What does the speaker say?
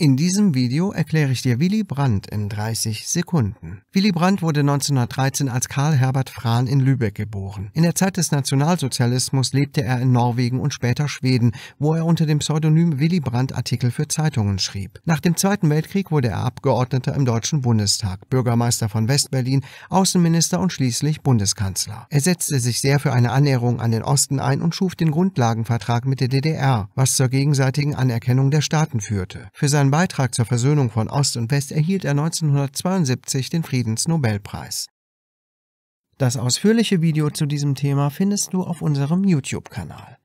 In diesem Video erkläre ich dir Willy Brandt in 30 Sekunden. Willy Brandt wurde 1913 als Karl Herbert Frahn in Lübeck geboren. In der Zeit des Nationalsozialismus lebte er in Norwegen und später Schweden, wo er unter dem Pseudonym Willy Brandt Artikel für Zeitungen schrieb. Nach dem Zweiten Weltkrieg wurde er Abgeordneter im Deutschen Bundestag, Bürgermeister von Westberlin, Außenminister und schließlich Bundeskanzler. Er setzte sich sehr für eine Annäherung an den Osten ein und schuf den Grundlagenvertrag mit der DDR, was zur gegenseitigen Anerkennung der Staaten führte. Für sein seinen Beitrag zur Versöhnung von Ost und West erhielt er 1972 den Friedensnobelpreis. Das ausführliche Video zu diesem Thema findest du auf unserem YouTube-Kanal.